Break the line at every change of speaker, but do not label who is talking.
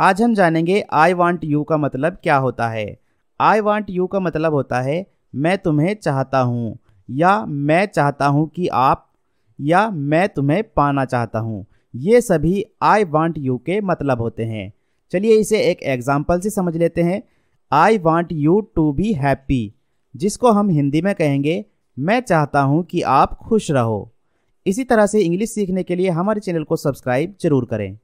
आज हम जानेंगे आई वांट यू का मतलब क्या होता है आई वांट यू का मतलब होता है मैं तुम्हें चाहता हूँ या मैं चाहता हूँ कि आप या मैं तुम्हें पाना चाहता हूँ ये सभी आई वांट यू के मतलब होते हैं चलिए इसे एक एग्जाम्पल से समझ लेते हैं I want you to be happy जिसको हम हिंदी में कहेंगे मैं चाहता हूँ कि आप खुश रहो इसी तरह से इंग्लिश सीखने के लिए हमारे चैनल को सब्सक्राइब जरूर करें